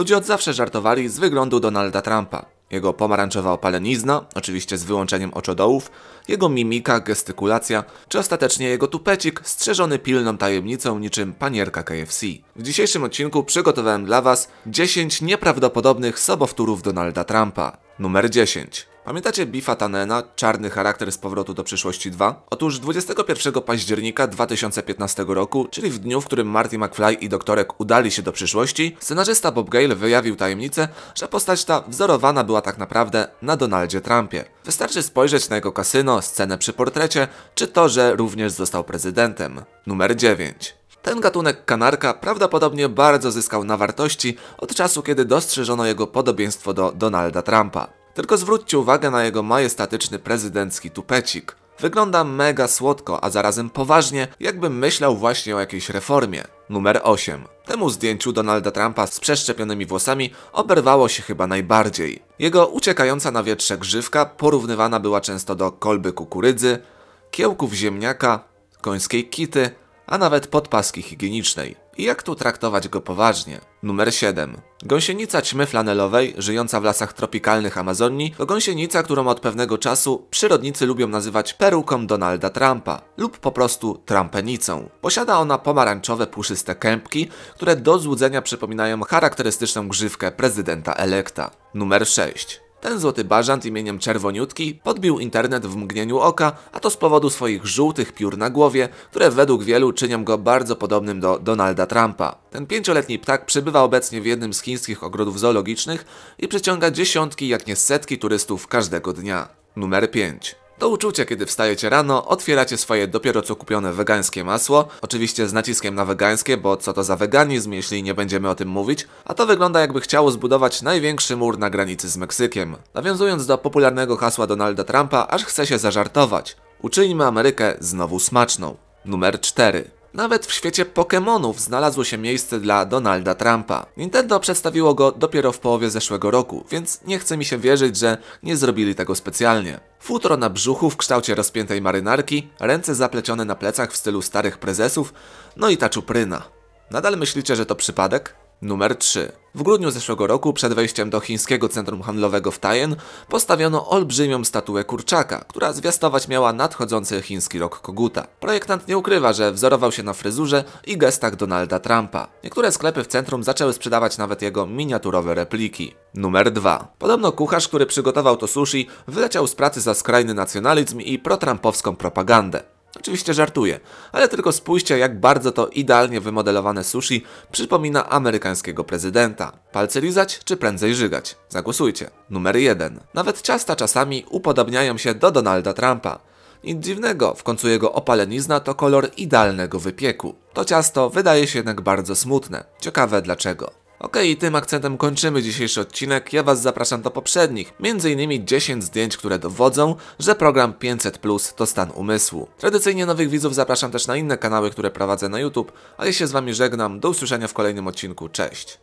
Ludzie od zawsze żartowali z wyglądu Donalda Trumpa. Jego pomarańczowa opalenizna, oczywiście z wyłączeniem oczodołów, jego mimika, gestykulacja, czy ostatecznie jego tupecik strzeżony pilną tajemnicą niczym panierka KFC. W dzisiejszym odcinku przygotowałem dla Was 10 nieprawdopodobnych sobowtórów Donalda Trumpa. Numer 10. Pamiętacie Bifa Tanena, Czarny charakter z powrotu do przyszłości 2? Otóż 21 października 2015 roku, czyli w dniu, w którym Marty McFly i doktorek udali się do przyszłości, scenarzysta Bob Gale wyjawił tajemnicę, że postać ta wzorowana była tak naprawdę na Donaldzie Trumpie. Wystarczy spojrzeć na jego kasyno, scenę przy portrecie, czy to, że również został prezydentem. Numer 9. Ten gatunek kanarka prawdopodobnie bardzo zyskał na wartości od czasu, kiedy dostrzeżono jego podobieństwo do Donalda Trumpa. Tylko zwróćcie uwagę na jego majestatyczny prezydencki tupecik. Wygląda mega słodko, a zarazem poważnie, jakby myślał właśnie o jakiejś reformie. Numer 8. Temu zdjęciu Donalda Trumpa z przeszczepionymi włosami oberwało się chyba najbardziej. Jego uciekająca na wietrze grzywka porównywana była często do kolby kukurydzy, kiełków ziemniaka, końskiej kity, a nawet podpaski higienicznej. I jak tu traktować go poważnie? Numer 7. Gąsienica ćmy flanelowej, żyjąca w lasach tropikalnych Amazonii, to gąsienica, którą od pewnego czasu przyrodnicy lubią nazywać peruką Donalda Trumpa lub po prostu trampenicą. Posiada ona pomarańczowe, puszyste kępki, które do złudzenia przypominają charakterystyczną grzywkę prezydenta elekta. Numer 6. Ten złoty bażant imieniem Czerwoniutki podbił internet w mgnieniu oka, a to z powodu swoich żółtych piór na głowie, które według wielu czynią go bardzo podobnym do Donalda Trumpa. Ten pięcioletni ptak przybywa obecnie w jednym z chińskich ogrodów zoologicznych i przyciąga dziesiątki, jak nie setki turystów każdego dnia. Numer 5. To uczucie, kiedy wstajecie rano, otwieracie swoje dopiero co kupione wegańskie masło, oczywiście z naciskiem na wegańskie, bo co to za weganizm, jeśli nie będziemy o tym mówić, a to wygląda jakby chciało zbudować największy mur na granicy z Meksykiem. Nawiązując do popularnego hasła Donalda Trumpa, aż chce się zażartować. Uczyńmy Amerykę znowu smaczną. Numer 4. Nawet w świecie Pokémonów znalazło się miejsce dla Donalda Trumpa. Nintendo przedstawiło go dopiero w połowie zeszłego roku, więc nie chce mi się wierzyć, że nie zrobili tego specjalnie. Futro na brzuchu w kształcie rozpiętej marynarki, ręce zaplecione na plecach w stylu starych prezesów, no i ta czupryna. Nadal myślicie, że to przypadek? Numer 3. W grudniu zeszłego roku, przed wejściem do chińskiego centrum handlowego w Tajen, postawiono olbrzymią statuę kurczaka, która zwiastować miała nadchodzący chiński rok koguta. Projektant nie ukrywa, że wzorował się na fryzurze i gestach Donalda Trumpa. Niektóre sklepy w centrum zaczęły sprzedawać nawet jego miniaturowe repliki. Numer 2. Podobno kucharz, który przygotował to sushi, wyleciał z pracy za skrajny nacjonalizm i protrampowską propagandę. Oczywiście żartuję, ale tylko spójrzcie jak bardzo to idealnie wymodelowane sushi przypomina amerykańskiego prezydenta. Palce lizać czy prędzej żygać? Zagłosujcie. Numer 1. Nawet ciasta czasami upodobniają się do Donalda Trumpa. Nic dziwnego, w końcu jego opalenizna to kolor idealnego wypieku. To ciasto wydaje się jednak bardzo smutne. Ciekawe dlaczego. Okej, okay, tym akcentem kończymy dzisiejszy odcinek. Ja Was zapraszam do poprzednich, m.in. 10 zdjęć, które dowodzą, że program 500 Plus to stan umysłu. Tradycyjnie nowych widzów zapraszam też na inne kanały, które prowadzę na YouTube, a ja się z Wami żegnam. Do usłyszenia w kolejnym odcinku. Cześć!